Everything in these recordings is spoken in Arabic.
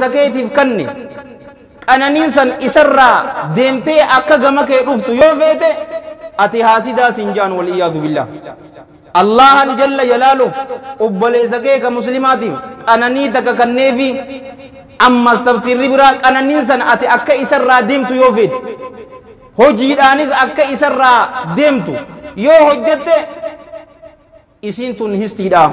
isa keetiif kanni qananiin san isarraa deemtee akka gama kee dhuftu yoo feete ati haasidaa sinjaan wal iyyaadu billah allahan jalla jalaalu obboleessa kee ka muslimaatiif qananii takka kanneefi ammas tafsirri biraa qananiin san ati akka isarraa deemtu yoo feete hojiidhaanis akka isarraa deemtu yoo hojjette إسنتن هستيدا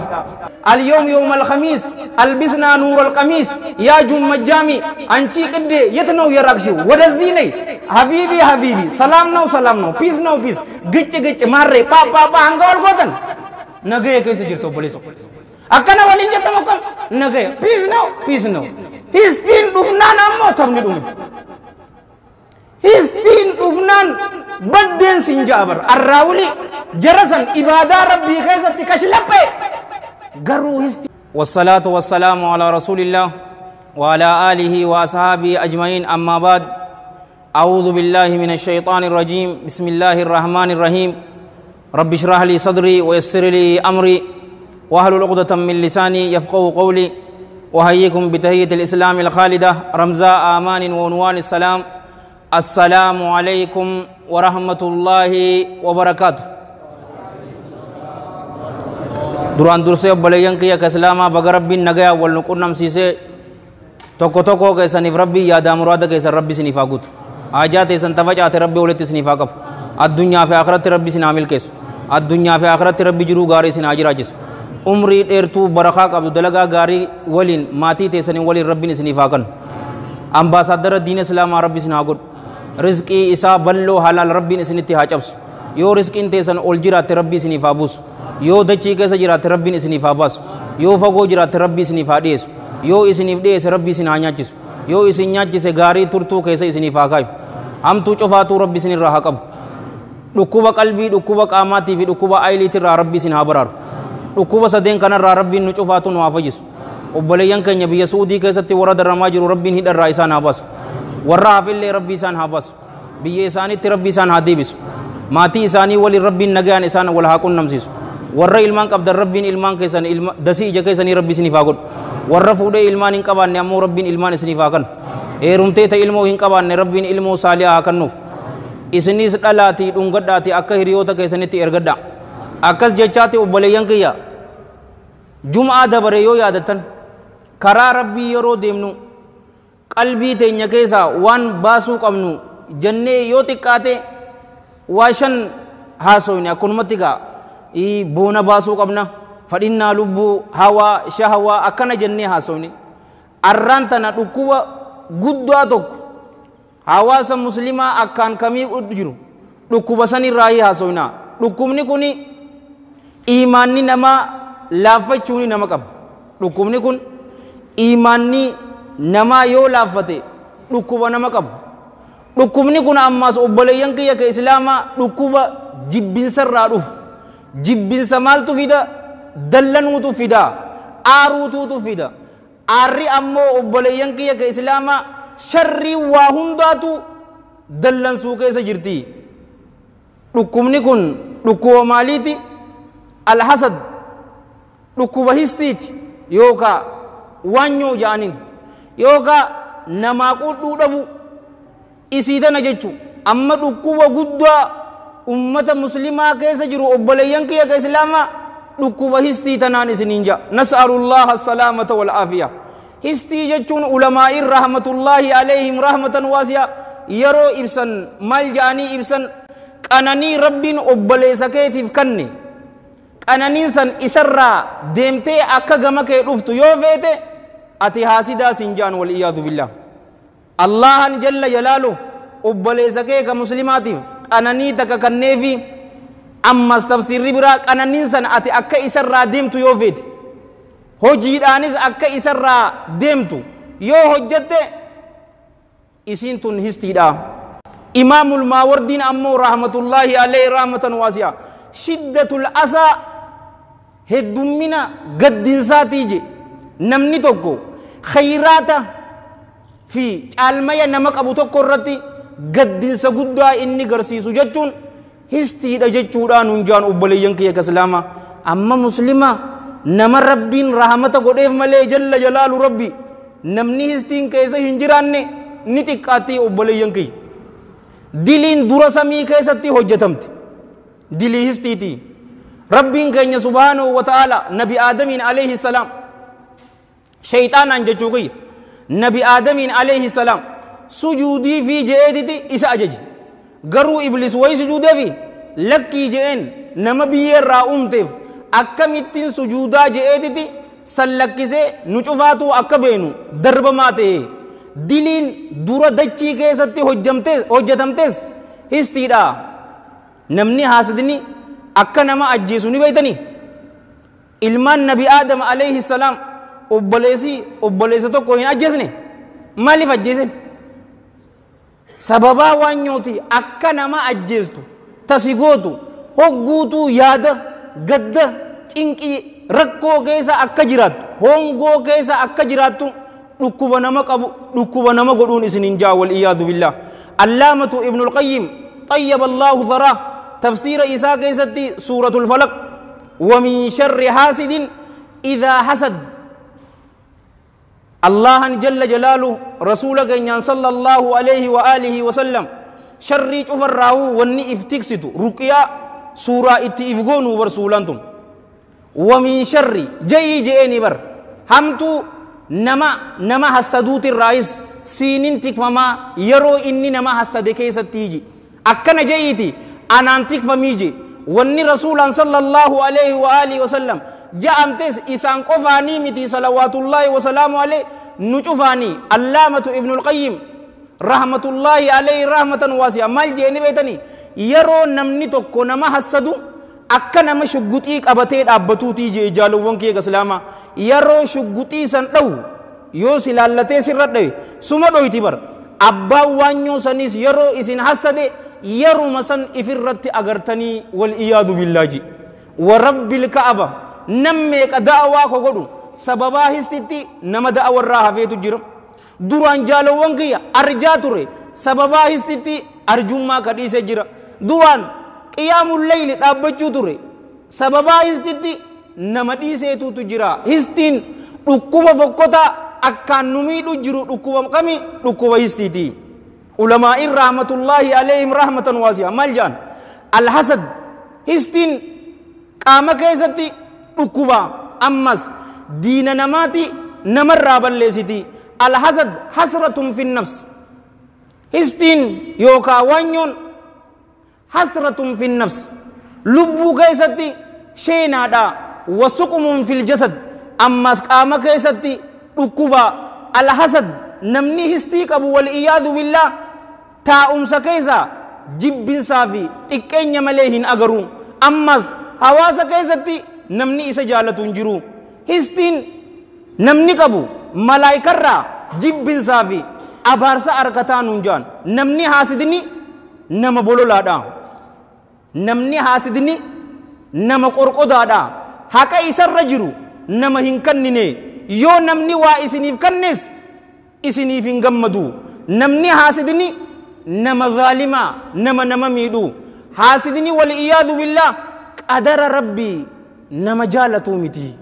اليوم يوم الخميس ألبسنا نور القميس يا جم الجامي أنتي قد يتنو يراكشو ورزيني حبيبي حبيبي سلام نو سلام نو بيس نو بيس گچ گچ ماري پا پا پا انگول گوتن نگه كيس جرتو بلسو أكنا ولين جتمو كم نگه بيس نو بيس نو هستين دوفنا نامو تمني دومي هستين أفنان بدين سنجابر الراولي جرسن إبادة ربي خيزة تكش keessatti غرو هستين والصلاة والسلام على رسول الله وعلى آله وأصحابه أجمعين أما بعد أعوذ بالله من الشيطان الرجيم بسم الله الرحمن الرحيم رب اشرح لي صدري ويسر لي أمري وأهل عقدة من لساني يفقه قولي وهيكم بتهية الإسلام الخالدة رمزاء آمان وعنوان السلام السلام عليكم ورحمة الله وبركاته duraan dursee obboleeyyan kiyya ka islaamaa baga rabbiin nagaya wal nuqunnamsiisee tokko tokkoo keessaniif rabbii yaadaa muraada keessan rabbi isiniif haa guutu haajaa teessan tafacaate rabbi walitti isiniif haa qabu addunyaa fi akhiratti rabbi isin haa milkeessu addunyaa fi akhiratti rabbi jiruu gaarii isin haa jiraachisu umrii dheertuu barakaa qabdu dalagaa gaarii waliin maatii teessanii waliin rabbiin isiniif haa kennu ambaasaaddara diina islaamaa rabbi isin haa godhu rizqii isaa balloo halaal rabbiin isinitti haa cabsu yoo rizqiin teessan ol jiraatte rabbii isiniif haa buusu yoo dachii keessa jiraatte rabbiin isiniif haa baasu yoo fagoo jiraatte rabbii isiniif haa dhiyeessu yoo isiniif dhiyeesse rabbii isin haa nyaachisu yoo isin nyaachise gaarii turtuu keessa isiniif haa kaayu hamtuu cofaatuu rabbi isin irraa haa qabu dhukkuba qalbii dhukkuba qaamaatii fi dhukkuba aayiliitirraa rabbi isin haa baraaru dhukkuba sadeen kanarraa rabbiin nu cofaatu nu haa fayyisu obboleeyyan keenya biyya suudii keessatti warra darramaa jiru rabbiin hidharraa isaan haa baasu ورا فيل ربي سان حبس بي اساني تربي سان هادي بس ما تي اساني ولي ربي نغي ان اسان ولا حقن نمسيس ورا علمان قبد ربي علمان كيسن علم دسي جكاي سني ربي سني فاغد ورا فودي علمان ان قبان ربي علمان سني فاغن اي رمتي تا علمو ان قبان ن ربي علمو صالحا كنوف اسني سدلاتي دونغداتي اكهريو تا كيسنتي ارغدا اكز جچاتي وبليان كيا جمعه دبريو يادتن كرا ربي يرو ديمنو qalbii teenya keessaa waan baasuu qabnu jannee yoo xiqqaate waa shan haasofne akkanumatti gaa boona baasuu qabna fadhinnaa lubbuu hawaa shahawaa akkana jennee haasofne arraan tana dhukkuba guddaa tokko hawaasa muslimaa akkaan kamii jiru dhukkuba sanirraayii haasofnaa dhukkubni kun iimaanni namaa laaffachuuni nama qaba dhukkubni kun iimaanni namaa yoo laaffate dhukkuba nama qabu dhukkubni kun ammaas obboleeyyan kiyya ka islaamaa dhukkuba jibbinsarraa dhufu jibbinsa maaltu fida dallanuutu fida aaruutuutu fida aarri ammoo obboleeyyan kiyya ka islaamaa sharrii waa hundaatu dallansuu keessa jirti dhukkubni kun dhukkuba maaliiti alhasad dhukkuba histiiti yookaa waanyoo ja'aniin yoga namaa qodhuu dhabu isii tana jechu amma dhukkuba guddaa ummata muslimaa keessa jiru obboleeyyan kiyya ka islaamaa dhukkuba histii tanaan isiniin jaa nas'alullaha salaamata wal aafiyaa histii jechuun ulamaa'iin rahmatullaahi alayhim rahmatan waasiyaa yeroo ibsan maljani ja'anii ibsan qananii rabbiin obboleessa keetiif kanne qananiin san isarraa deemtee akka gama kee dhuftu yoo feete ati haasidaa sinjaan waliyaadu billah allahan jalla jalaalu obboleessa kee ka muslimaatiif qananii takka kanneefi ammas tafsirri biraa qananiin san ati akka isarraa deemtu yovid feete hojiidhaanis akka isarraa deemtu yoo hojjatte isiin tun histiidha imaamul maawardiin ammoo rahmatullaahi alayhi rahmatan waasi'a shiddatul asaa heddummina gaddinsaatii je namni tokko خيراتا في المية نمك أبو تقرتي قد سجدا إني قرسي سجتون هستي رجتشورا ننجان أبليين كي كسلاما أما مسلمة نما ربين رحمة قريب ملي جل جلال ربي نمني هستين كيسا هنجراني نتقاتي أبلي كي دلين درسمي كيسا تي حجتمت دلي هستي تي ربين كي سبحانه وتعالى نبي آدمين عليه السلام شيطانا جوجي نبي آدم عليه السلام سجودي في جئتي إسا أجج قروا إبليس وي سجودي في لكي جئن نما بيه راؤمتف أكمتين سجودا جئتي سلكسه نچوفاتو أكبينو درب ماته دلين دورا دچي كيستي حجمتس حجتمتس هستيدا نمني حاسدني akka nama ajjeesu ni beeytani ilmaan nabi aadam alayhi salaam obboleessi obboleessa tokko hin ajjeesne maaliif ajjeesin sababaa waan nyooti akka nama ajjeestu tasi gootu hogguutuu yaada gadda cinqii rakkoo keessa akka jiraattu hongoo keessa akka jiraattu dhukkuba nama qabu dhukkuba nama godhuun isinin jaa waliyaadu billah allaamatu ibnu lqayyim طيب الله ذراه تفسير إيسا كيستي سورة الفلق ومن شر حاسد إذا حسد الله جل جلاله رسول غنيان صلى الله عليه وآله وسلم شري شفر راهو وني افتكسدو رقيا سورة اتفقونو برسولانتم ومن شر جي جيني بر همتو نما نما حسدوت الرئيس سينين تكفما يرو إني نما حسد كيسا تيجي أكنا جيتي تكفمي جي وني رسولا صلى الله عليه وآله وسلم جاءمتس إسان قفاني متي صلوات الله وسلامه عليه نجفاني اللامة ابن القيم رحمة الله عليه رحمة واسعة مال جيني بيتني يرو نمني تكو نما حسدو akka nama shugguxii qabatee dhaabbatuutii jee jaalowwan kee islaamaa yeroo shugguxii san dha'u yoo si laallatee sirra dhawe suma dhoyti bar abbaan waanyoo sanis yeroo isin hassade yeruma san ifirratti agartanii wal iyaadu billaaji warabbil ka'aba nam meeqa da'awaa ko godhu sababaa histitti nama da'awarraa hafeetu jira duraan jaalawwan kiyya arjaa ture sababaa histitti arjummaa ka dhiise jira duraan qiyaamul leyli dhaabbachuu ture sababaa histitti nama dhiiseetuutu jira histiin dhukkuba fokkota akkaan nu miidhu jiru dhukkuba kami dhukkuba histiiti ulamaa'iin rahmatullaahi aleehim rahmatan waasi'a maal jedhan alhasad histiin qaama keessatti dhukkuba ammas diina namaati namarraa balleessiti alhasad hasratun fi nafs histiin yookaa wanyoon hasratun fi nafs lubbuu keessatti sheenaadha wasuqumun fil jasad ammas qaama keessatti dhukkuba alhasad namni histii qabu wal iyaadu billaa taa'umsa keessa jibbinsaa fi xiqqeenya malee hin agaruu ammas hawaasa keessatti namni isa jaallatu hin jiru histiin namni qabu malaayikarraa jibbinsaa fi abaarsa harka taanu hin jaan namni haasidni nama bololaadha namni haasidni nama qorqodaadha haqa isarra jiru nama hin kannine yoo namni waa isiniif kannes isiniif hin gammadu namni haasidni nama zaalimaa nama nama miidhu haasidni waliiyaadu billaa qadara rabbii nama jaalatuu miti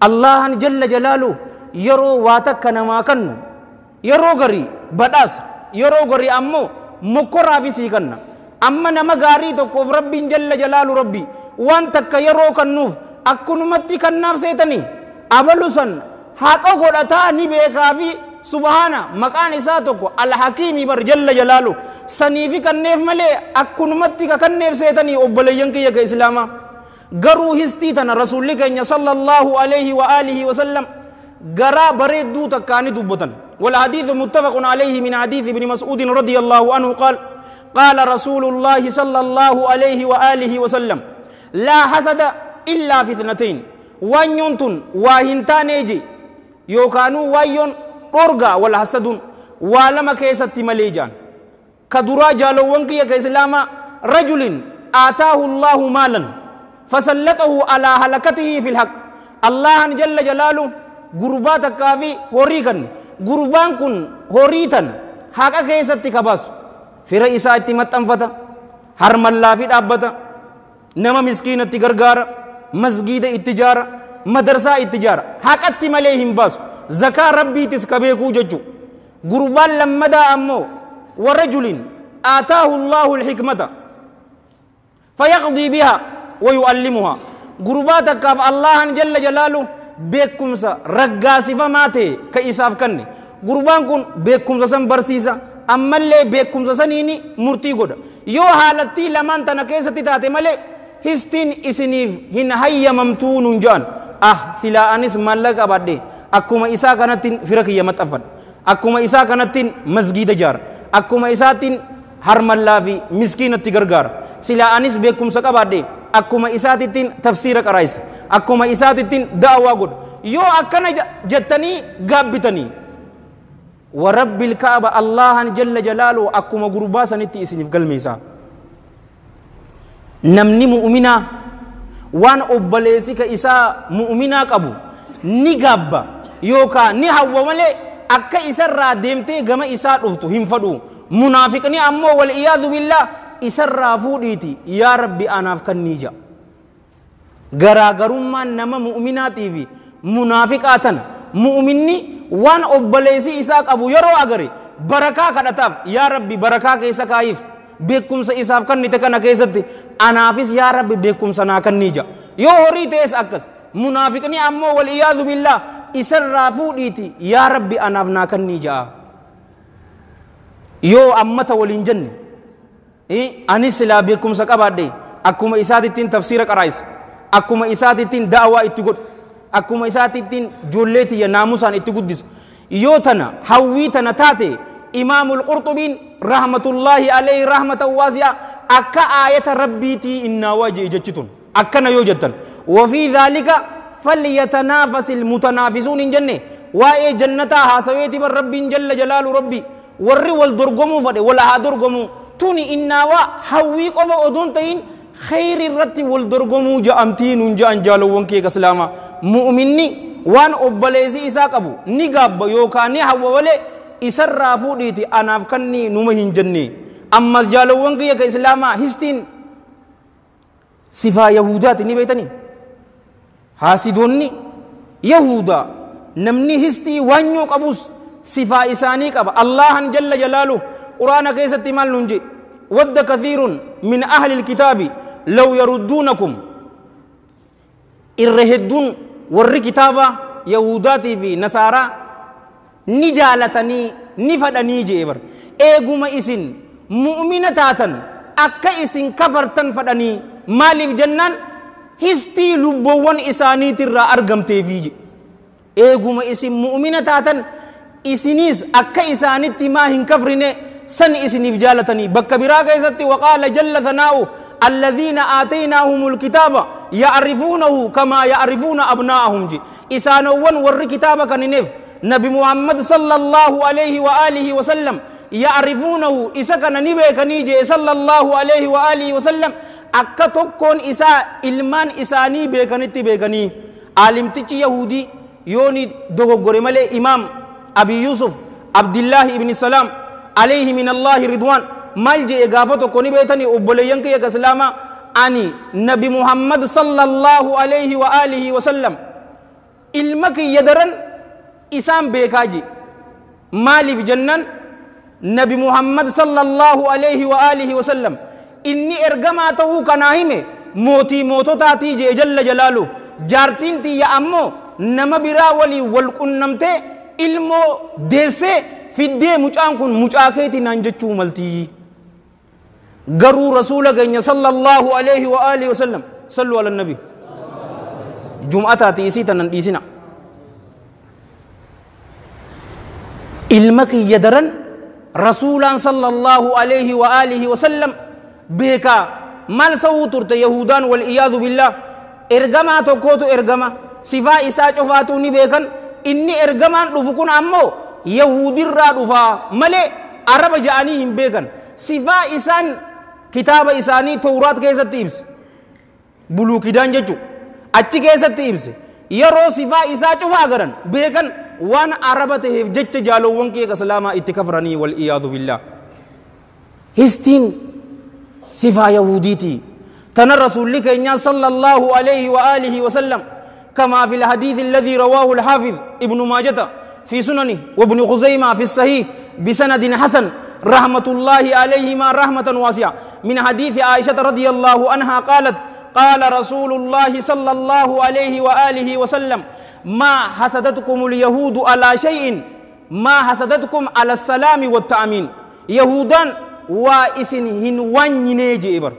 allahan jalla jalalu yeroo waa takka namaa kannu yeroo garii badhaasa yeroo garii ammoo mokkoraafis sii kanna amma nama gaarii tokkoof rabbiin jalla jalaalu rabbi waan takka yeroo kannuuf akkunumatti kannaaf seetanii abalusan haqa godhataa ni beekaa fi subhaana maqaan isaa tokko alhakiimii bar jalla jalaalu saniifi kanneef malee akkunumatti ka kanneef seetanii obboleeyyan kiyya ka islaamaa غرو هستي تنا رسول لك صلى الله عليه وآله وسلم غرا بريد دو تكاني دوبتن والحديث متفق عليه من حديث ابن مسعود رضي الله عنه قال قال رسول الله صلى الله عليه وآله وسلم لا حسد إلا في اثنتين وان واهنتان ايجي يوكانو وايون أرغا والحسدون حسدون ولما كيست مليجان كدرا جالو وانكي كيسلاما رجل آتاه الله مالا فسلطه على هلكته في الحق الله جل جلاله غربات كافي هوريكن غربان كن هوريتن حقا كيسا تكباس في رئيسا اتمت انفتا حرم الله في الابتا نما مسكين اتقرقار مسجد اتجار مدرسة اتجار حقا تماليهم باس زكاة ربي تسكبيكو ججو غربان لما دا امو ورجل آتاه الله الحكمة فيقضي بها ويؤلمها غربات كاف الله جل جلاله بكمسا رغاسفا ماتي كيساف كن غربان كن بكمسا سن برسيسا ammallee beekumsa saniini murtii godha yoo haalattii lamaan tana keessatti taate malee histiin isiniif hin hayyamamtuu nun jaan ah silaa anis mallaqa qabadhe akkuma isaa kanattiin fira kiyya maxxanfadha akkuma isaa kanattiin masgiida jaara akkuma isaattiin harmallaa fi miskiinatti sila silaa anis beekumsa qabaadhe akkuma isaatittiin tafsiira qaraayisa akkuma isaatittiin da'awaa yo akana akkana gabitani gaabbitanii warabbi ilkaaba allahan jalla jalalu akuma gurbaa sanitti isiniif galmeeysa namni mu'minaa waan obboleessika isaa mu'minaa qabu ni gaabba yookaan ni hawwa malee akka isarraa deemtee gama isaa dhuftu hin fadhu munaafiqni ammoo wal iyaadu billaa isarraa fuudhiiti yaa rabbi anaaf kanni ja'a garaagarummaan nama muminaatiif munafiqaa munaafiqaa tana mu'uminni waan obboleessi isaa qabu yeroo agare barakaa kadhataaf yaa rabbi barakaa keessa kaa'iif beekumsa isaaf kennite kana keessatti anaafis yaa rabbi beekumsa naa kanni ja'a yoo horii ta'es akkas munafiqni ammoo wal iyaadu billaa isarraa yaa rabbi anaaf naa kanni ja'a. yoo ammata waliin jenne ani silaa beekumsa qabaadhe akkuma isaatittiin tafsiira qaraa'isa akkuma isaatittiin da'awaa itti godhu akkuma isaatittiin ijoollee tiyya naamusaan itti guddisa yoo tana hawwii tana taate imaamul qurxubiin rahmatullaahi alayhi rahmatan waasi'a akka aayata rabbiitii innaawaa jee jechitun akkana yoo jettan wafii dhaalika falyatanaafasi ilmutanaaafisuun hin jenne waa'ee jannataa haasaweetiban rabbiin jalla jalaalu rabbii warri wal dorgomuu fedhe wal haa dorgomuu tuni innaawa hawwii qofa oduun ta'in khayri irratti wal dorgomuu ja'amtii nuun ja'an jaalowwan kee islaamaa mu'minni waan obboleessi isaa qabu ni gaabba yookaan ni hawwa walee isarraa fuudhiiti anaaf kanni numa hin jenne ammas jaalowwan kiyya ka islaamaa histiin sifaa yahudaati ni beeytanii haasidoonni yahudaa namni histii waanyoo qabus صفا إساني قبا الله جل جلاله قرآن كيسة تمال ننجي ود كثير من أهل الكتاب لو يردونكم الرهدون ور كتابا يهودات في نصارى نجالتني نفدني جيبر إيقوم إسن مؤمنة أكا إسن كفرتن فدني مالف جنان هستي لبوان إساني ترى أرقم تيفيجي eeguma إسن mu'mina taatan إسنيس أكا إسانت ما هنكفرن سن إسنيف جالتني بك براك إساتي وقال جل ثناؤه الذين آتيناهم الكتاب يعرفونه كما يعرفون أبناءهم جي إسانوان ور كتابك ننف نبي محمد صلى الله عليه وآله وسلم يعرفونه إسكن نبيك نيجي صلى الله عليه وآله وسلم akka tokkoon isaa ilmaan isaanii beekanitti beekanii aalimtichi yahudii yooni dogoggore malee imaam أبي يوسف عبد الله بن سلام عليه من الله رضوان مال جي اغافتو كوني بيتني أبوليانك يا كسلاما أني نبي محمد صلى الله عليه وآله وسلم علمك يدرن إسام بيكاجي مالي في جنن نبي محمد صلى الله عليه وآله وسلم إني ارغماتو تهو كناهمي موتي موتو تاتي جي جل جلاله جارتين تي يا أمو نما برا ولي والقنمتي ilmoo deessee fiddee mucaan kun mucaa keetiin naan jechuu maltii garuu rasuula keenya sallallahu alaihi wa alihi wa sallam sallu ala nabi jum'ataati isii tanan dhiisina ilma kiyya daran rasuulaan sallallahu alaihi wa alihi wa sallam beekaa maal sawuu turte yahudaan wal iyaadu billah ergamaa tokkootu ergama sifaa isaa cofaatu ni beekan inni ergamaan dhufu kun ammoo yahudirraa dhufaa malee araba ja'anii hin beekan sifaa isaan kitaaba isaanii towraat keessatti ibse buluukidaan jechu achi keessatti ibse yeroo sifaa isaa cufa agaran beekan waan araba taheef jecha jaalowwan kee qaslaamaa itti kafranii wal iyaadu billaa histiin sifaa yahudiitii tana rasuulli keenyaa sallallahu alayhi wa aalihi wa sallam كما في الحديث الذي رواه الحافظ ابن ماجة في سننه وابن خزيمة في الصحيح بسند حسن رحمة الله عليهما رحمة واسعة من حديث عائشة رضي الله عنها قالت قال رسول الله صلى الله عليه وآله وسلم ما حسدتكم اليهود على شيء ما حسدتكم على السلام والتأمين يهودان وإسن هن ونيني إبر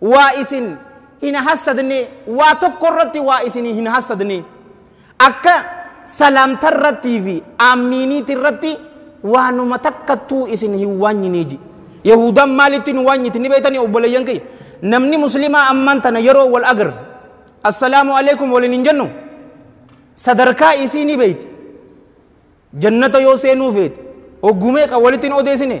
وإسن hin hassadne waa tokko irratti waa isin hin hassadne akka salaamta irrattii fi amminiiti irratti waanuma takkattuu isin hin waanyineeji yahudan maalitti nu waanyiti ni beeytani obboleeyyan kiyya namni muslimaa amman tana yeroo wal agar assalaamu alaikum waliin hin jennu sadarkaa isii ni beeyti jannata yoo seenuu feete oggumee qa walitti hin odeessine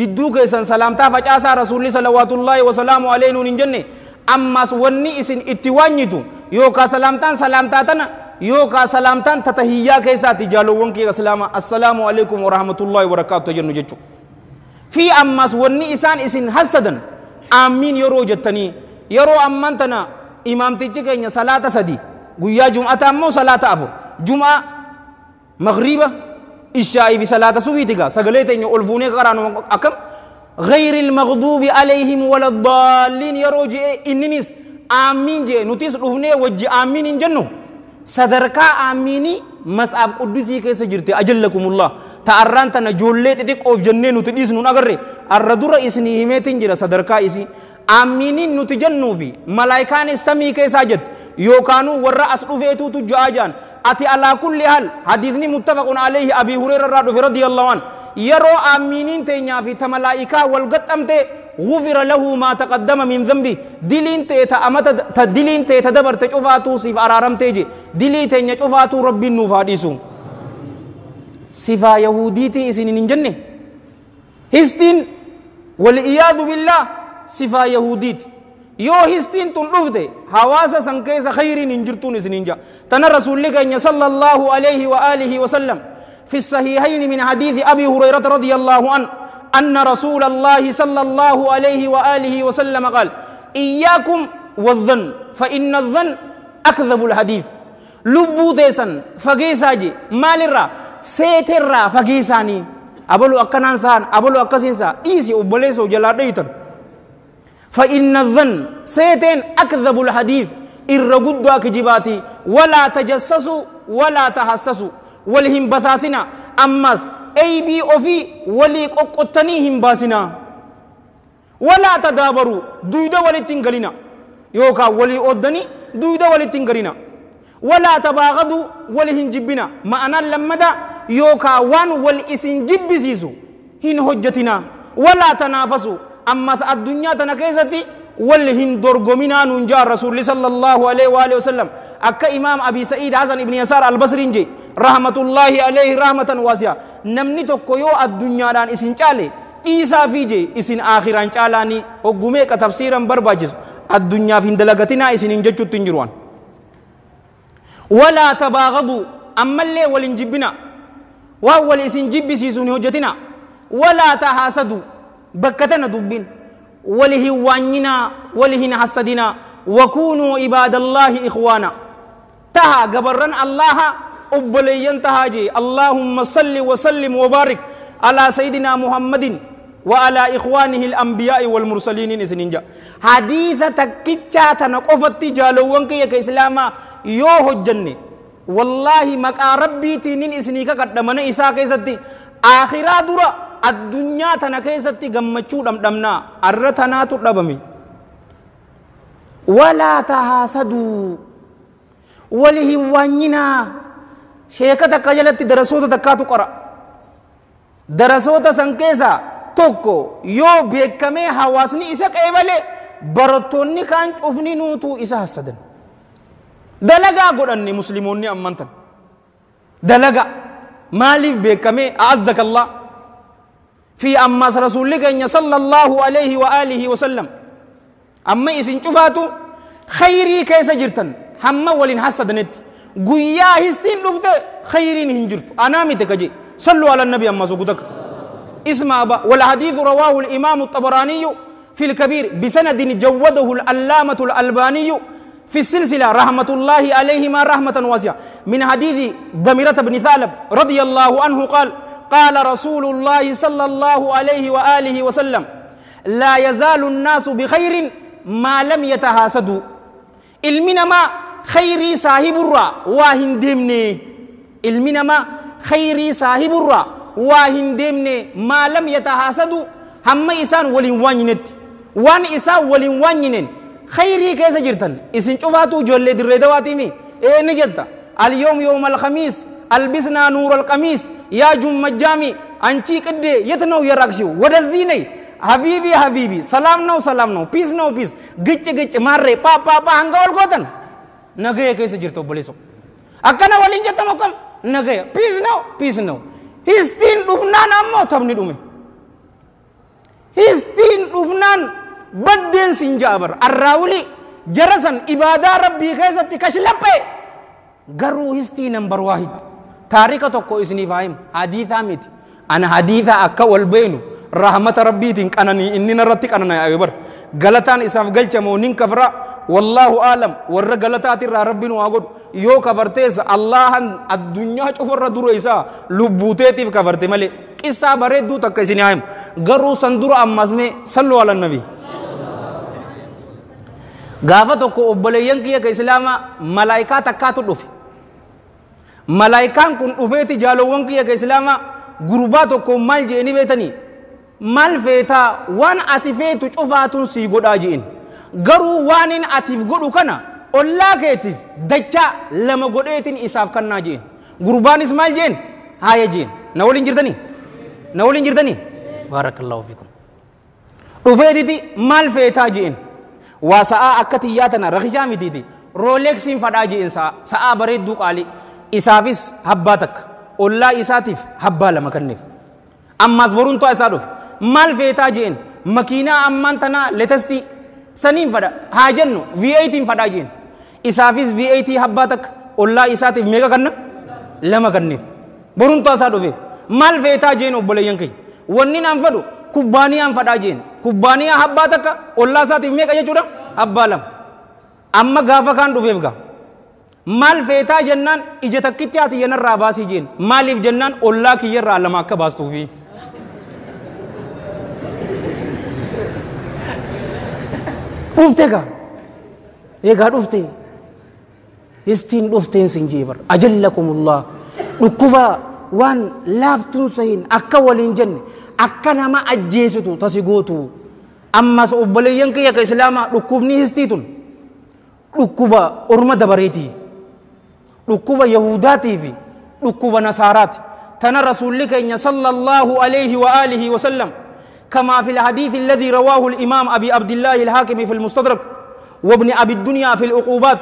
jidduu keessan salaamtaa facaasaa rasuulli salawaatullaahi wasalaamu alayhi hin jenne ammas wanni isin itti waanyitu yookaan salaamtaan salaamtaa tana yookaan salaamtaan tata hiyyaa keessaati jaalowwan kee islaama assalaamu alaikum warahmatullahi wabarakaatu jennu jechuudha fi ammas wanni isaan isin hassadan aamiin yeroo jettanii yeroo amman tana imaamtichi keenya salaata sadi guyyaa jum'ata ammoo salaata afur jum'aa magriiba ishaa'iifi salaata subiitiga sagalee teenya ol fuunee karaanuma akkam غير المغضوب عليهم ولا الضالين يروج إيه، إننيس آمين جي نتيس رفنه وجي آمين جنو صدركا آميني مسعب قدسي كيس جرتي لكم الله تأران تنا جولي تتك أوف جنة نتديس نون أغر الردور إسني هميتين جرا صدركا إسي آميني نتجنو في ملايكان سمي كيس أجد يوكانو ورأ أسلوفيتو تجاجان ati ala kulli hal hadithni muttafaqun alayhi abi hurayra radhi radiyallahu an yaro aminin te nya ta malaika wal gatamte غفر له ما تقدم من ذنبه دلين تي تأمت تدلين تي تدبر تجوفاتو سيف أرارم تيجي دلين تي نجوفاتو ربي نوفاديسو سيفا يهوديتي إسين ننجنة هستين والإياذ بالله سيفا يهوديتي يو هستين تلوف دي حواس سنكيس keessa khayriin سنينجا تنا رسول لك إن rasuulli الله عليه وآله وسلم في الصحيحين من حديث أبي هريرة رضي الله عنه أن رسول الله صلى الله عليه وآله وسلم قال إياكم والظن فإن الظن أكذب الحديث لبو تيسن فقيساجي مال الرا سيت الرا فقيساني أبلو أكنان سان أبلو أكسين سان إيسي أبليسو جلا ديتن فإن الظن سيتين أكذب الحديث إرغدوا كجباتي ولا تجسسوا ولا تحسسوا ولهم بساسنا أمس أي بي أوفي ولي قطنيهم باسنا ولا تدابروا دويدا ولتنقلنا يوكا ولي أدني دويدا ولتنقلنا ولا تباغدوا ولهم جبنا ما أنا لمدا يوكا وان والإسن جبزيزو سيسو هن حجتنا ولا تنافسوا أما الدنيا تنكيزتي والهن درغمنا ننجا رسول صلى الله عليه وآله وسلم أكا إمام أبي سعيد حسن بن يسار البصري جي رحمة الله عليه رحمة واسعة نمني تو يو الدنيا ران إسن چالي إيسا في جي إسن آخران چالاني وقمي كتفسيرا برباجز الدنيا في اندلغتنا إسن انججو تنجروان ولا تباغضوا أما اللي ولنجبنا وهو الإسن جبسي سيسون هجتنا ولا تحاسدوا بكتنا دبين وله وانينا وله نحسدنا وكونوا عباد الله إخوانا تها قبرن الله أبليين تهاجي اللهم صل وسلم وبارك على سيدنا محمد وعلى إخوانه الأنبياء والمرسلين إسنينجا حديث تكتشا تنقفت جالوان كي إسلاما يوه الجنة والله مكا ربي تنين إسنيكا قدمنا إساكي ستي آخرا دورا addunyaa tana keessatti gammachuu dhamdhamnaa arra tanaatu dhabame walaa tahaasaduu wali hin waanyinaa sheeka takka jalatti darasoota takkaatu qora darasoota san keessaa tokko yoo beekamee hawaasni isa qeebalee barattoonni kaan cufninuutu isa hassadan dalagaa godhanne musliimoonni ammantan dalaga maaliif beekamee a'azzaka في أماس رسول الله صلى الله عليه وآله وسلم أما إسن شفاته خيري كيس جرتن هم ولين حسدنت قويا هستين لفت خيرين هنجرت أنا متكجي صلوا على النبي أما سوكتك اسمع أبا والحديث رواه الإمام الطبراني في الكبير بسند جوده الألامة الألباني في السلسلة رحمة الله عليهما رحمة واسعة من حديث دمرة بن ثالب رضي الله عنه قال قال رسول الله صلى الله عليه وآله وسلم لا يزال الناس بخير ما لم يتحاسدوا المنما خيري صاحب الرا واهن دمني المنما خيري صاحب الرا واهن دمني ما لم يتحاسدوا هم إسان ولين وانينت وان إسان ولين وانينن خيري كيس جرتن إسن شوفاتو جولي دريدواتي مي إيه نجد اليوم يوم الخميس አልቢስና ኑረል ቀሚስ ያ ጁም መጃሚ አንቺ ቅዴ የት ነው የራቅሽው? ወደዚህ ነይ ሀቢቢ ሀቢቢ፣ ሰላም ነው ሰላም ነው፣ ፒስ ነው ፒስ፣ ግጭ ግጭ፣ ማሬ ጳጳጳ አንጋ ወልጎተን ነገ የከይስ ጅርቶ በሌሶ አከነ ወሊን ጀተሞ ነገ ፒስ ነው ፒስ ነው ሂስቲን ዱፍናን አሞ ተብኒ ዱሜ ሂስቲን ዱፍናን በደን ሲንጃ አራውሊ ጀረሰን ኢባዳ ረቢ ከይሰቲ ከሽለጴ ገሩ ሂስቲ ነምበር ዋሂድ taarika tokko isiniif haa'imu hadiisaa miti ana hadiisaa akka wal beenu rahmata rabbiitiin qananii inni narratti qananaa'e bar galataan isaaf galchamoo nin kafra wallaahu aalam warra galataatirraa rabbiin waa godhu yoo kafarteessa allahan addunyaa cufarra dura isaa lubbuuteetiif kafarte malee qissaa bareedduu takka isin haa'imu garuu san dura ammasmee sallu ala nabi gaafa tokko obboleeyyan kiyya ka islaamaa malaayikaa takkaatu dhufe malaayikaan kun dhufeeti jaalowwan kiyya ka islaamaa gurbaa tokko maal jeeni beetanii maal feetaa waan ati feetu cufaatun sii godhaa je'in garuu waan in atiif godhu kana ollaa keetiif dachaa lama godheetiin isaaf kannaa je'in gurbaanis maal jeen haaya jeen na waliin jirtanii na waliin jirtanii baarakallahu fiikum dhufeetiti maal feetaa je'in waa sa'aa akka tiyyaa tana rakishaa mitiiti rooleksiin fadhaa je'in sa'aa bareedduu qaalii isaafis habbaa takka ollaa isaatiif habbaa lama kanneef ammaas boruun to'a isaa dhufe maal feetaa je'en makiinaa ammaan tanaa leetestii saniin fada haa jennu v8 fadhaa je'en isaafis v8 habbaa takka ollaa isaatiif meeqa kanna lama kanneef boruun to'a isaa dhufeef maal feetaa je'en obboleeyyan keenya wanni naan fadhu kubbaaniyaan fadhaa je'en kubbaaniyaa habbaa takka ollaa isaatiif meeqa jechuudha habbaa lama amma gaafa kaan dhufeef gaa maal feetaa jennaan ija takkitti ati yanarraa baasii jeen maaliif jennaan ollaa kiyyarraa lama akka baastuufi. Dhufte egaa egaa dhufte istiin dhufteen sin jeebar ajallakumullah dhukkuba waan laaftuunsa hin akka waliin jenne akka nama ajjeesitu tasi gootu ammas obboleeyyan kiyya ka islaamaa dhukkubni histii tun dhukkuba orma dabareetii. dhukkuba yahudaatii في dhukkuba nasaaraati tana rasuulli keenya sala allaahu alayhi wa aalihi wasalam كما في الحديث الذي رواه الإمام أبي عبد الله الحاكم في المستدرك وابن أبي الدنيا في العقوبات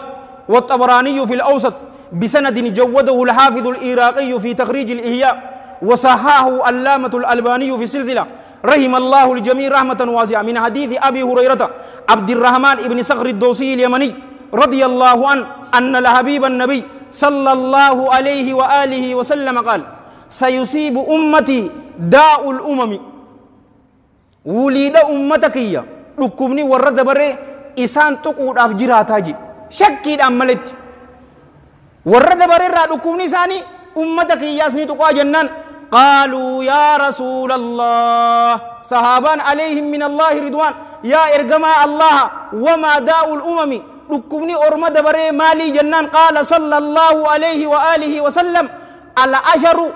والطبراني في الأوسط بسند جوده الحافظ الإيراقي في تخريج الإهياء وصححه اللامة الألباني في السلسلة رحم الله الجميع رحمة واسعة من حديث أبي هريرة عبد الرحمن بن صخر الدوسي اليمني رضي الله عنه أن الحبيب النبي صلى الله عليه وآله وسلم قال سيصيب أمتي داء الأمم وليد أمتك يا ركبني ورد بره إسان تقود أفجراتها جي شكيد أملت ورد بره را ركبني ساني أمتك يا سني تقوى جنان قالوا يا رسول الله صحابان عليهم من الله رضوان يا إرجما الله وما داء الأمم dhukkubni orma dabaree maalii jennaan qaala sallallahu alayhi wa alihi wa sallam al-asharu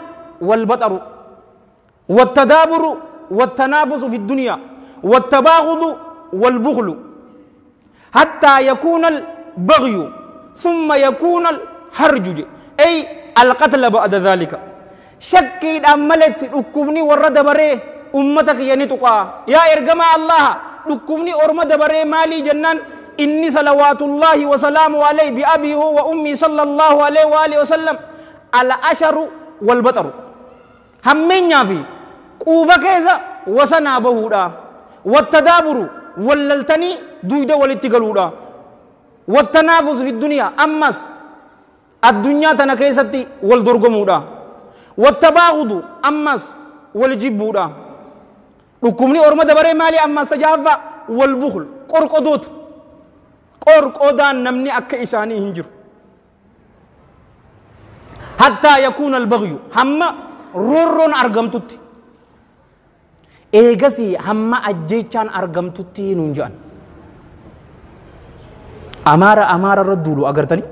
والتدابر والتنافس في الدنيا والتباغض والبخل حتى يكون البغي ثم يكون الحرج أي القتل بعد ذلك شكي أملت ركبني ورد بري أمتك ينتقى يا إرجما الله ركبني أرمد بري مالي جنان إني صلوات الله وسلامه عليه بأبيه وأمي صلى الله عليه وآله وسلم على أشر والبطر همين في قوفة كيسا وسنا بهودا والتدابر واللتني دويدا والاتقلودا والتنافس في الدنيا أمس الدنيا تنكيستي والدرقمودا والتباغض أمس والجبودا لكم لي أرمى دبري مالي أمس تجافة والبخل قرقدوت قرقودان نمني أكا إساني هنجر حتى يكون البغي هم رورون أرغمتوتي إيغسي هم أجيشان أرغمتوتي ننجان أمارة أمارة ردولو أغرتني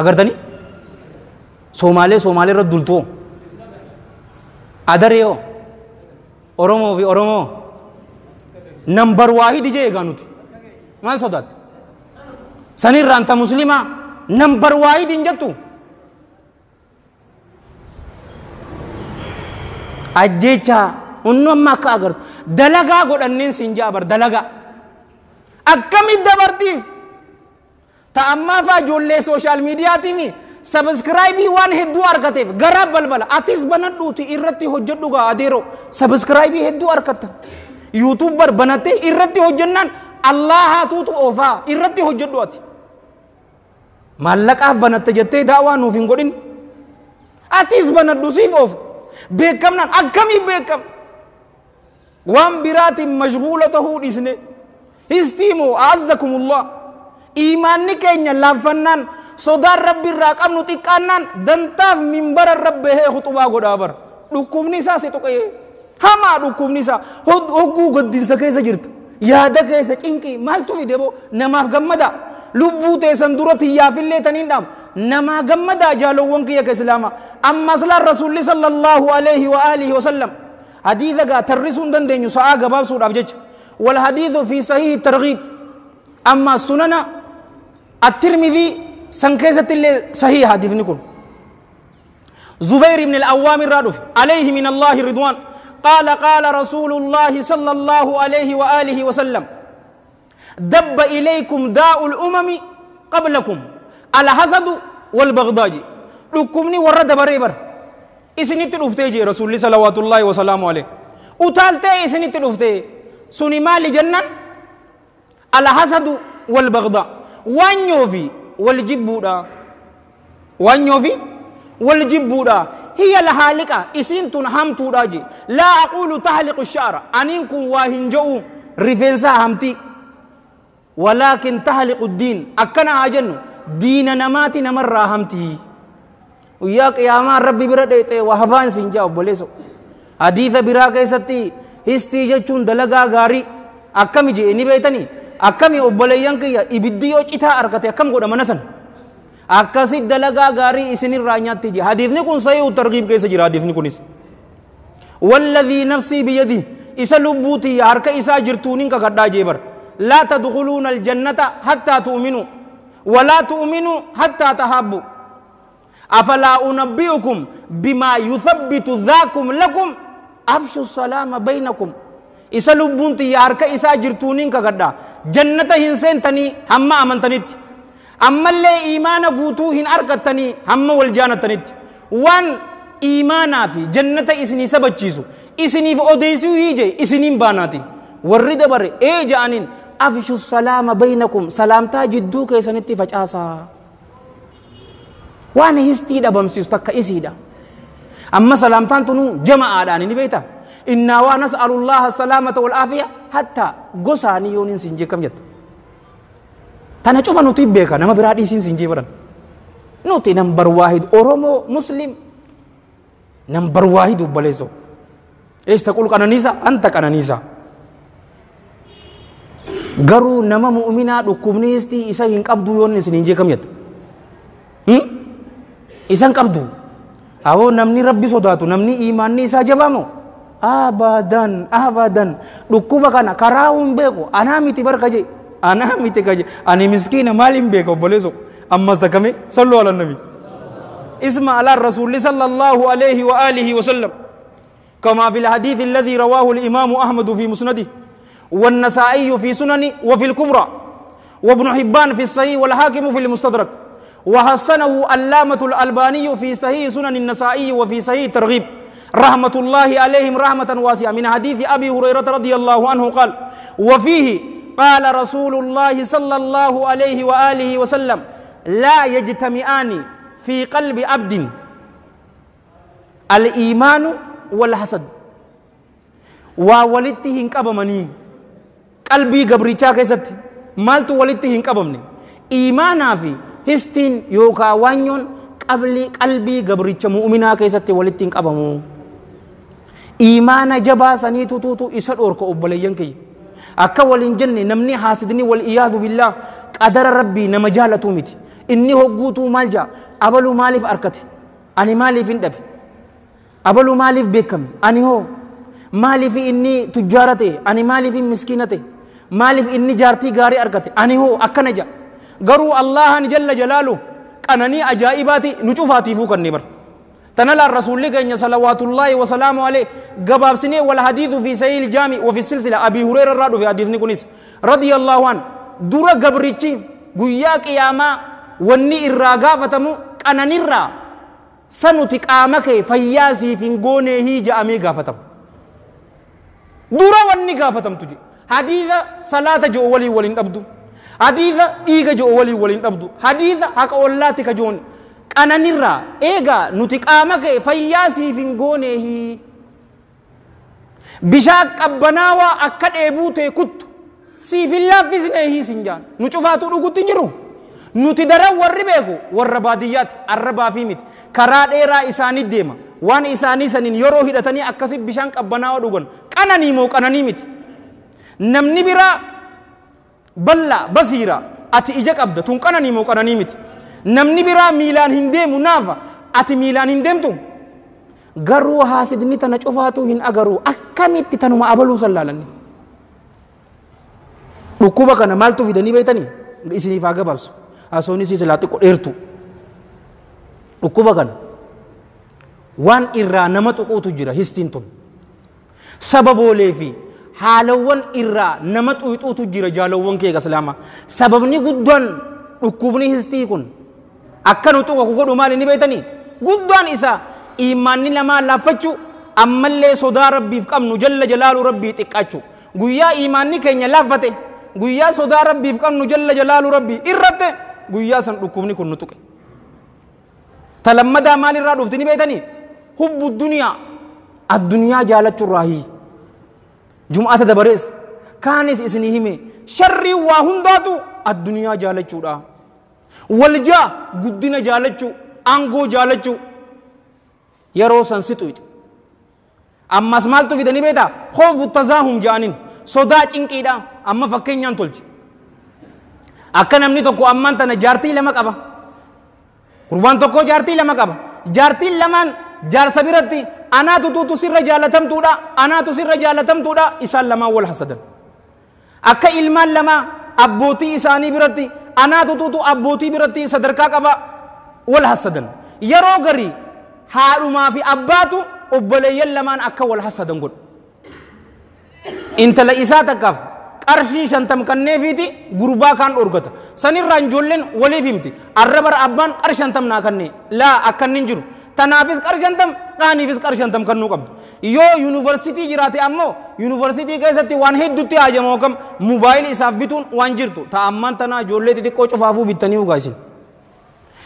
أغرتني سومالي سومالي ردولتو أدريو أرومو في أرومو نمبر واحد يجي إيغانوتي ما صدات sanirraa anta muslimaa nambar waayid hin jettu ajjecha unnu amma akka agartu dalagaa godhanneen siin jaa bar dalagaa akkamitti dabartiif ta ammaa faa ijoollee sooshaal miidiyaatiif sabiskiraayibii waan hedduu argateef garaa balbala atis banadhuuti irratti hojjedhu gaa adeeroo sabiskiraayibii hedduu argatta yuutuub barbanattee irratti hojjennaan الله هاتوت أوفا إردت هجدو أتي مالك أفبنا تجتي دعوة نوفين قرين أتيس بنا دوسيف أوف بيكمنا أكمي بيكم وان برات مشغولته ديسني استيمو أعزكم الله إيماني كينيا لافنان صدار ربي الراقم نتكانان دنتاف منبر الرب هي خطوة غدابر لكم نساء ستوكي هما لكم نساء هدو قدين سكيسة جرت yaada keessa cinqii maaltu fide boo namaaf gammada lubbuu teessan dura tiyyaafillee taniin dhaam namaa gammada jaalowwan kiyya keeslaamaa amma asilaan rasuulli sallallahu alaihi wa alihi wa hadiisa gaa tarrisuu hin dandeenyu sa'aa gabaabsuudhaaf jecha wal hadiisu fi sahihi targhiib amma sunana at-tirmidhii san keessatti illee sahihi hadiisni kun zubayr ibn al irraa dhufe alayhi min allahi ridwaan قال قال رسول الله صلى الله عليه وآله وسلم دب إليكم داء الأمم قبلكم الحسد والبغضاء لكمني ورد بريبر تلوفتي جي رسول الله صلى الله وسلامه عليه أتالت إسنت الأفتيجي سنما لجنة الحسد والبغضاء وان يوفي والجبودا وان يوفي والجبودا هي الهالكة إسين تنهم توراجي لا أقول تهلق الشعر واهن جو رفنسا همتي ولكن تهلق الدين أكنا أجن دين نماتي نمر همتي وياك يا ما ربي برد وهبان سنجا بوليسو حديث برا كيستي هستي جتون دلغا غاري أكمي جي إني بيتني أكمي أبليانك يا إبدي أو إتا أركتي أكم قد منسن أكاسي دلغا غاري إسني رانيات تجي حديثني كن صحيح وترغيب كيس جرا حديثني كنس والذي نفسي بيدي إسا لبوتي هرك إسا جرتونين كغدا جيبر لا تدخلون الجنة حتى تؤمنوا ولا تؤمنوا حتى تحبوا أفلا أنبئكم بما يثبت ذاكم لكم أفشوا السلام بينكم إسا لبونتي هرك إسا جرتونين كغدا جنة هنسين تني هم أمن تنيتي ammallee iimaana guutuu hin argattanii hamma wal jaanattanitti waan iimaanaa fi jannata isinii sabachiisu isiniif odeessuu hiije isiniin baanaati warri dabare ee ja'aniin afshu salaama baynakum salaamtaa jidduu keessanitti facaasaa waan histii dhabamsiisu takka isiidha amma salaamtaan tunuu jama'aadhaan ni beekta innaa waa nas'alullaaha salaamata wal aafiya hatta gosaanii yoon hin siin jeeqam jetta tana cufa nuti beeka nama biraa dhiisiinsi hin jibaran nuti nambar waahid oromoo muslim nambar waahid ubbaleessoo استقول قنانيسا أنت قنانيسا garuu nama mu'minaa dhukkubniisti isa hin qabdu yoon isin hin jeeqamnet isan qabdu awoo namni rabbi sodaatu namni imaanni isaa jabaamu abadan abadan dhukkuba kana karaa hun beeku anaa miti barka jee انا kaje انا miskina مالين بيكو ko اما amma stakame sallu ala nabi اسمع على الرسول صلى الله عليه وآله وسلم كما في الحديث الذي رواه الإمام أحمد في مسنده والنسائي في سننه وفي الكبرى وابن حبان في الصحيح والحاكم في المستدرك وحسنه اللامة الألباني في صحيح سنن النسائي وفي صحيح ترغيب رحمة الله عليهم رحمة واسعة من حديث أبي هريرة رضي الله عنه قال وفيه قال رسول الله صلى الله عليه وآله وسلم لا يجتمعان في قلب عبد الإيمان والحسد وولدته كبمني قلبي قبريتشا كيست مالتو ولدته كبمني إيمانا في هستين يوكا وانيون قبلي قلبي قبريتشا مؤمنا كيست ولدته انقبمو إيمانا جبا سنيتو توتو إسر أوركو أبلي ينكي أكا والإنجن نمني حاسدني والإياذ بالله قدر ربي نمجالة متي إني هو هقوتو مالجا أبلو مالف أركتي أنا مالف اندبي أبلو مالف بكم أنا هو مالف إني تجارتي أنا مالف مسكينتي مالف إني جارتي غاري أركتي أنا هو أكنجا غرو الله جل جلاله أنني أجائباتي نجوفاتي فوق النبر تنال الرسول لك إن صلوات الله وسلامه عليه قباب سنه والحديث في سيل الجامع وفي السلسلة أبي هريرة رادو في حديث نكونيس رضي الله عنه دورة قبرتي قويا قياما واني إراغا فتمو أنا نرى سنتك آمك فياسي فنقونه هي جامي قافتم دورة واني قافتم تجي حديث صلاة جو ولي ولين أبدو حديث إيغا جو ولي ولين أبدو حديث حق أولاتك جوني qananirraa Ega nuti qaama kee fayyaa siif hin gooneehi bishaan qabbanaawaa akka dheebuu ta'e kuttu siif hin laaffisneehi sin jaan nu cufaatu dhugutti hin jiru nuti daran warri beeku warra baadiyyaati arrabaa fi miti karaa dheeraa isaanii deema waan isaanii saniin yeroo akkasi bishaan qabbanaawaa dhugan qananii moo qananii miti namni biraa bal'aa basiira ati ija qabda tun qananii moo qananii miti namni biraa miilaan hin deemu naafa ati miilaan hin deemtu garuu haasidni tana cufaatu hin agaruu akkamitti tanuma abaluu sallaalanni dhukkuba kana maaltu fidanii beeytanii isiniif haa gabaabsu hasoonni si silaa xiqqo dheertu dhukkuba kana waan irraa nama xuquutu jira histiin tun sababoolee fi haalawwan irraa nama xuyxuutu jira jaalawwan kee islaamaa sababni guddaan dhukkubni histii kun akkanu tuqa ku godhu maali ni beetanii guddaan isaa imaanni namaa laaffachuu ammallee sodaa rabbiif qabnu jalla jalaalu rabbii xiqqachu guyyaa imaanni keenya laaffate guyyaa sodaa rabbiif qabnu jalla jalaalu rabbii irratte guyyaa san dhukkubni kun nu tuqe talammadaa maalirraa dhufti ni beetanii hubbu duniyaa addunyaa jaalachuurraa hii jum'aata dabarees kaanis isinii hime sharriin waa hundaatu addunyaa jaalachuudhaa والجاه قدنا جالتشو أنقو جالتشو يروسا ستويت أما سمالتو في بيتا خوف التزاهم جانين صداع إنكيدا أما فكين ينتلج أكن أمني تكو أمان تنا جارتي لما كبا قربان تكو جارتي لما كبا جارتي لمن جار سبيرتي أنا تو تو سر جالتم تودا أنا تو سر تودا إسال لما والحسدن أكا إلمان لما abbootii isaanii biratti anaa tutuutu abbootii biratti sadarkaa qaba wal hasadan yeroo garii haadhumaa fi abbaatu obboleeyyan lamaan akka wal hasadan godhu intala isaa takkaaf qarshii shantam kanneefiiti gurbaa kaan dhorgata sanirraa ijoolleen waliif himti arrabara abbaan qar shantam naa kannee laa akkanni hin jiru tanaafis qar shantam qaaniifis qar shantam kannuu qabdu yoo yuunivarsiitii jiraate ammoo yuunivarsiitii keessatti waan hedduutti haajamoo kam moobaayilii isaaf bituun waan jirtu ta'a ammaan tanaa ijoollee xixiqqoo cufaafuu bittanii ugaasin.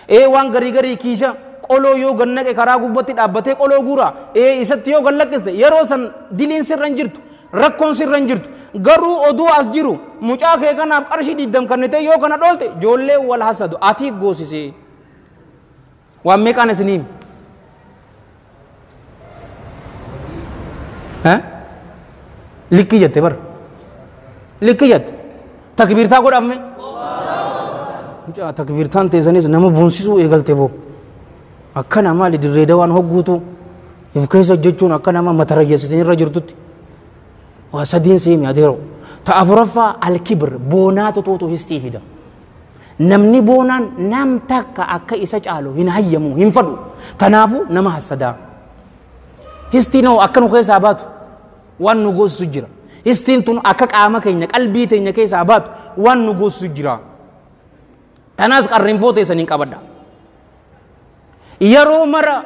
Ee waan garii garii kiisa qoloo yoo gannaqe karaa gubbatti dhaabbatee qoloo guura ee isatti yoo gallakkiste yeroo san diliin sirra jirtu rakkoon sirra jirtu garuu oduu as jiru mucaa kee kanaaf qarshii diddam kannitee yoo kana dhoolte ijoollee wal hasadu ati goosisee waan meeqaan isiniin. Likki Likkii bar bara. Likkii jette. Takbiirtaa takbirtaan Takbiirtaan teessanis nama boonsisuu eegaltee boo. Akka namaa dirreeda waan hogguutu if keessa jechuun akka nama mata rayyeessisan irra jirtutti. Waa sadiin seemi adeera'u. Ta afuraffaa alkibir boonaa totoota histii Namni boonaan nam takka akka isa caalu hin hayyamu hin fadhu. tanaafu nama hassadaa. histiin hoo akka nu keessaa baatu waan nu goossu jira histiin tun akka qaama keenya qalbii teenya keessaa baatu waan nu goossu jira tanaas qarrinfoo teessaniin qabadha yeroo mara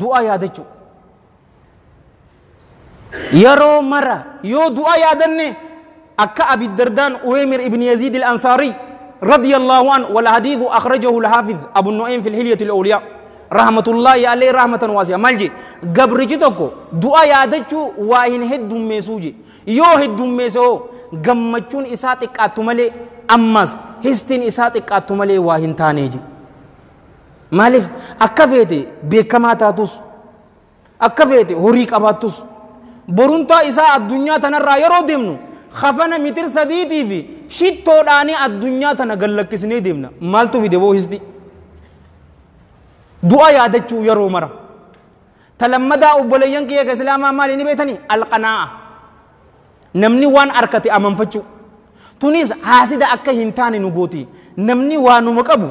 du'a yaadachuu yeroo mara yoo du'a yaadanne akka abiddardaan uweemir ibn yaziid al-ansaarii رضي الله عنه والحديث أخرجه الحافظ أبو النعيم في الحلية الأولياء رحمة الله يا الله رحمة واسعة مالجي قبرجي توكو دعا يادچو واهن هد ميسوجي يو هد ميسو gammachuun isaa xiqqaattu malee ammas histiin isaa xiqqaattu malee waa hin taanee je maaliif akka feete beekamaa taatus akka feete horii qabaattus boruntaa isaa addunyaa tanarraa yeroo deemnu kafana mitir sadiitii fi shittoodhaanii addunyaa tana gallakkisnee deemna maaltu fide boo histi du'a yaadachuu yeroo mara talammadaa obboleeyyan kiyya ka islaamaa maali ni beetanii alqanaa'a namni waan arkate amanfachuu tunis haasida akka hin taane nu gooti namni waanuma qabu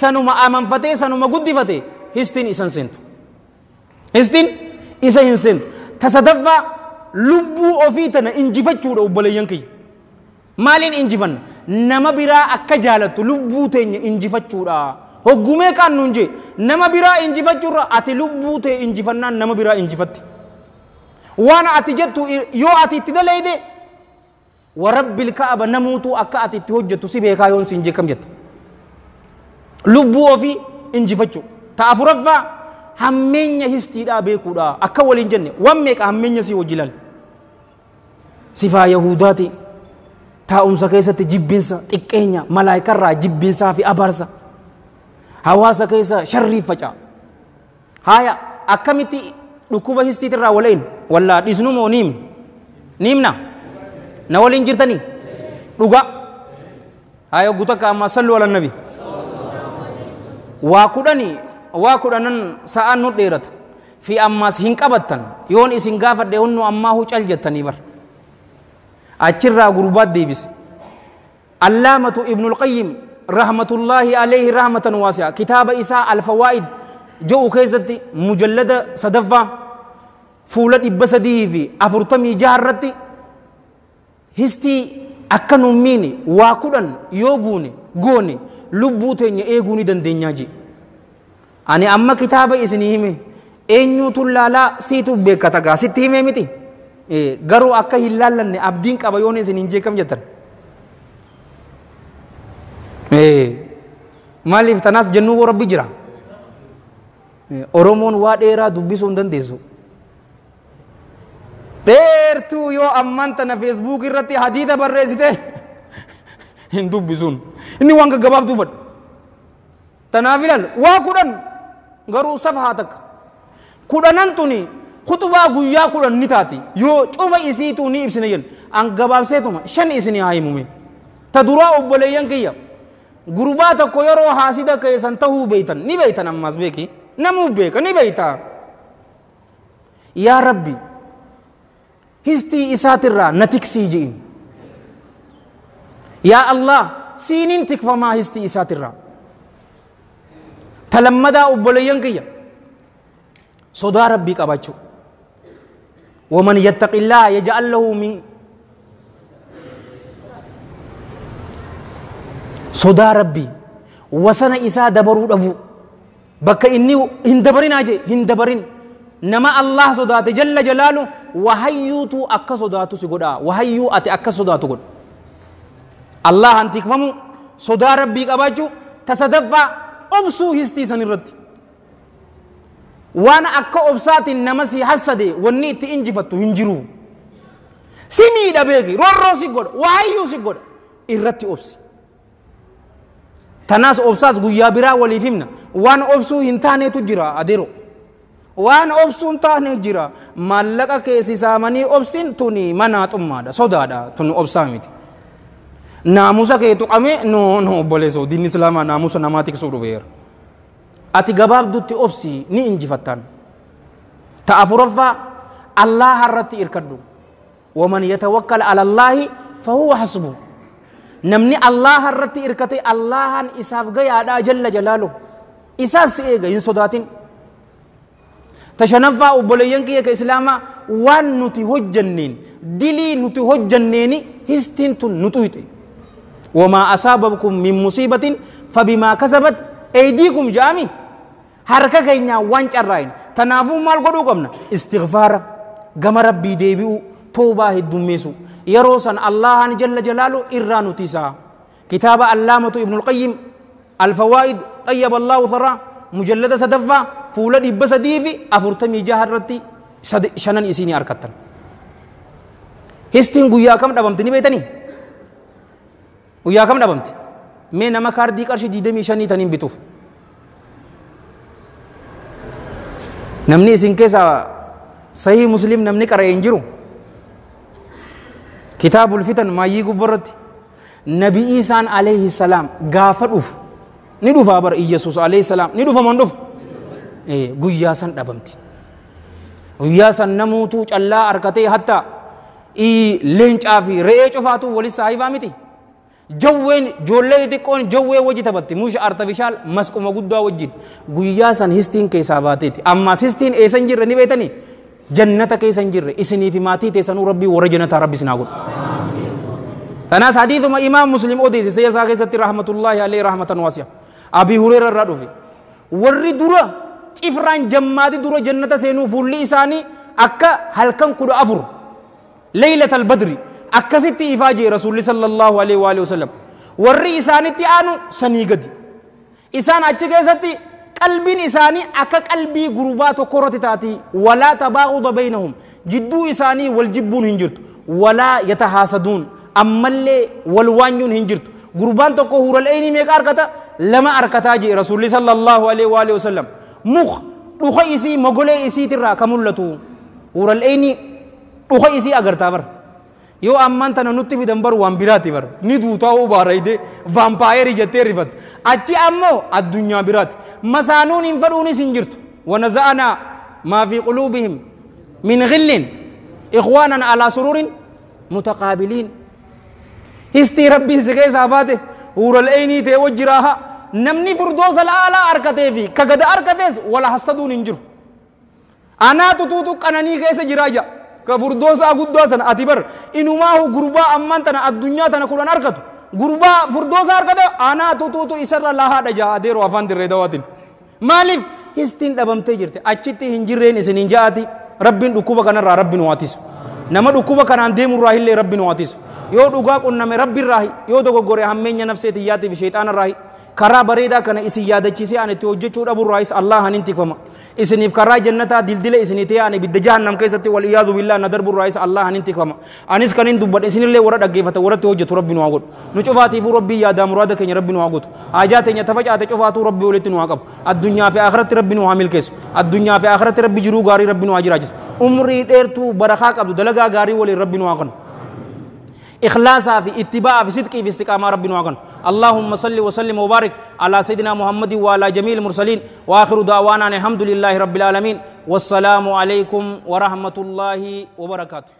sanuma amanfatee sanuma guddifate histiin isan seentu histiin isa hin seentu tasadaffaa lubbuu ofii tana injifachuudha obboleeyyan kiyya maaliin injifanna nama biraa akka jaalattu lubbuu teenya injifachuudha Hoggumee kaannu hin nama biraa injifachuurra ati lubbuu ta'e injifannaan nama biraa injifatti. Waan ati jettu yoo ati itti daleeyde warabbil ka'aba namuutu akka ati itti hojjettu si beekaa yoon si hin jetta. Lubbuu ofii injifachuu. Ta'a afuraffaa hammeenya histiidhaa beekuudhaa akka waliin jenne waan meeqa hammeenya si hojii laal. Sifaa Yahudaati taa'umsa keessatti jibbinsa xiqqeenya malaayikarraa jibbinsaa fi abaarsa. hawaasa keessa sharriif faca'a. Haaya akkamitti dhukkuba histiitirraa walayin wallaa dhisnu moo niimna? Niimna? Na waliin jirtanii? Dhuga. Haaya gutakka amma sallu ala nabi. Waa kudhanii waa kudhanan sa'aan nu dheerata. Fi ammaas hin qabattan yoon isin gaafadhe hunnu ammaa hucal jettanii bar. Achirraa gurbaat deebise. Allaamatu Ibnul Qayyim rahmatullah alayhi rahmatan waasi'a kitaaba isaa alfawaa'id jedhu keessatti mujallada sadaffaa fuula dhibba sadii fi afurtamii histii akka nummiini waa kudhan yoo guune goone lubbuu teenya eeguu ni dandeenyaa je ani amma kitaaba isinii hime tun laalaa siitu beekata gaa himee miti eh, garuu akka hin laallanne abdiin qaba yoon isin jeekam jettan maaliif tanaas jennuu rabbi jira oromoon waa dheeraa dubbisuu hin dandeessu dheertuu yoo ammaan tana feesbuuk irratti hadiida barreessite hin dubbisuun inni waan gaggabaabduu fadhu tanaaf ilaal waa kudhan garuu safa haa takka kudhanan tuni kutubaa guyyaa kudhan ni taati yoo cufa isiituu ni ibsine jennu an gabaabseetuma shan isinii haa himume ta duraa obboleeyyan kiyya gurbaa tokko yeroo haasida keessan tahuu beeytan ni beeytan ammas beeki namuu beeka ni beeyta yaa rabbi histii isaatirraa na tiksii ji'in yaa allah siinin tikfamaa histii isaatirraa talammadaa obboleeyyan kiyya sodaa rabbii qabachuu ومن يتق الله يجعل له من sodaa rabbii wasana isaa dabaruu dhabu bakka inni hin dabarinaa jee hin dabarin nama allah sodaate jalla jalaalu wahayyuutu akka sodaatu si godhaa wahayyuu ati akka sodaatu godha allah hantiifamu sodaa rabbii qabaachuu tasadaffaa obsuu histiisan irratti waan akka obsaatiin nama si hassade wanni itti injifattu hin jiru si miidha beeki rorroo si godha wahayyuu si godha irratti obsi tanaas obsaas guyyaa biraa waliif himna waan obsuu hin taanetu jira adeero waan obsuun taane jira maallaqa keessisaamanii obsin tuni manaa xummaadha sodaadha tun obsaa miti naamusa kee tuqame no no obboleessoo diinni islaamaa naamusa namaa tiksuu dhufeera ati gabaabdutti obsii ni injifattan ta afuraffaa allaha irratti irkadhu waman yatawakkal ala allaahi fahuwa hasbuhu namni allaha irratti hirkate allahan isaaf gayaadha jalla jalaalu isaas si eega hin sodaatin tashanaffaa obboleeyyan kiyya ka islaamaa waan nuti hojjanneen dilii nuti hojjanneeni histiin tun nutu hixe wamaa asaabakum min musiibatin fabimaa kasabat eydiikum jedhami harka keenyaa waan carraayin tanaafuu maal godhuu qabna istigfaara gama rabbii deebi'uu toobaa heddummeessu يرو سن الله جل جلاله إران تسا كتاب علامة ابن القيم الفوائد طيب الله ثرى مجلد سدفة فولد بسدي في أفرتمي جهرتي شنن إسيني أركتن هستين قويا كم دبمتني بيتني قويا كم دبمتني mee nama kaardii qarshii diidamii shanii taniin bituuf namni isin keessaa sahii musliim namni qara'e hin jiru kitaabul fitan maayii gubbarratti nabi isaan alayhi salaam gaafa dhufu ni dhufa bara iyesus alayhi salaam ni dhufa man dhufu guyyaa san dhabamti guyyaa san namuutu callaa harkatee hatta leencaa fi re'ee cufaatu walis saahibaa miti jawween joollee xixiqqoon jawwee wajji taphatti muusha artifishaal masquma guddaa wajjin guyyaa san histiin keessaa baateeti ammaas histiin eessan jirre ni beetanii جنتا كيسا نجر اسني في ماتي تيسا ربي ورجنتا ربي سناغون سنة حديث ما امام مسلم اوديس سيسا غيزتي رحمة الله عليه رحمة واسعة ابي هريرة رادوفي ورد دورة افران جمادي دورة جنتا سينو فولي اساني اكا هلكن كدو افر ليلة البدر اكا ستي افاجي رسول الله صلى الله عليه وآله وسلم ورد اساني تيانو سنيغد اسان اچه كيساتي qalbiin isaanii akka qalbii gurbaa tokko irratti taati walaa tabaa'uudha baynahum jidduu isaanii wal jibbuun hin jirtu walaa yatahaasaduun ammallee wal waanyuun hin jirtu gurbaan tokko huural'eenii meeqa arkata lama arkataa jee rasuulli sallallahu alaihi waalihi wasallam muk dhuka isii mogolee isiitirraa ka mul'atu huural'eenii dhuka isii agartaa bara yoo ammaan tana nutti fidan baru waan biraati baru ni duutaa oo baarayde vaampaayerii jettee rifatte achi ammoo addunyaa biraati masaanuun hin fadhuunis hin jirtu wanaza'anaa maa fi quluubihim min ghillin ikhwaanan alaa sururin mutaqaabiliin histii rabbiin si keessaa baate huural'eenii ta'e wajjiraaha namni firdoosa laalaa harkatee fi kagada harkatees wala hassaduun hin jiru anaatu tuutu qananii keessa jiraa ja'a فردوسا قدوسا أتبر إنما هو غرباء أمان تنا الدنيا تنا كلان أركتو غرباء فردوسا أركتو أنا تو تو تو إسر الله دجا أديرو أفان در دواتين مالف هستين دبم تجرت أчити هنجرين إسنين جاتي ربين دكوبا كنا ربين واتيس نما دكوبا كنا ديم راهيل ربين واتيس يو دعاء كنا ربين راهي يو دعوة غوري هم من نفسيتي ياتي بشيطان راهي karaa bareedaa kana isin yaadachiisee ani itti hojjechuu dhaburraayis allah han intifama isiniif karaa jannataa dildila isinii ta'e ani bidda jahannam keessatti wal iyaadu billaa na darburraayis allah han intifama anis kan hin dubbadhe isinillee warra dhaggeeffata warratti hojjetu rabbi nu haa godhu nu cufaatiifuu rabbi yaadaa muraada keenya rabbi nu haa gotu haajaa teenya tafacaate cufaatuu rabbi walitti nu haa addunyaa fi akhiratti rabbi nu haa addunyaa fi akhiratti rabbi jiruu gaarii rabbi nu haa jiraachisu umrii dheertuu barakaa qabdu dalagaa gaarii waliin rabbi nu haa إخلاصا في اتباع في صدق في استقامة ربنا وعقن اللهم صل وسلم وبارك على سيدنا محمد وعلى جميع المرسلين وآخر دعوانا الحمد لله رب العالمين والسلام عليكم ورحمة الله وبركاته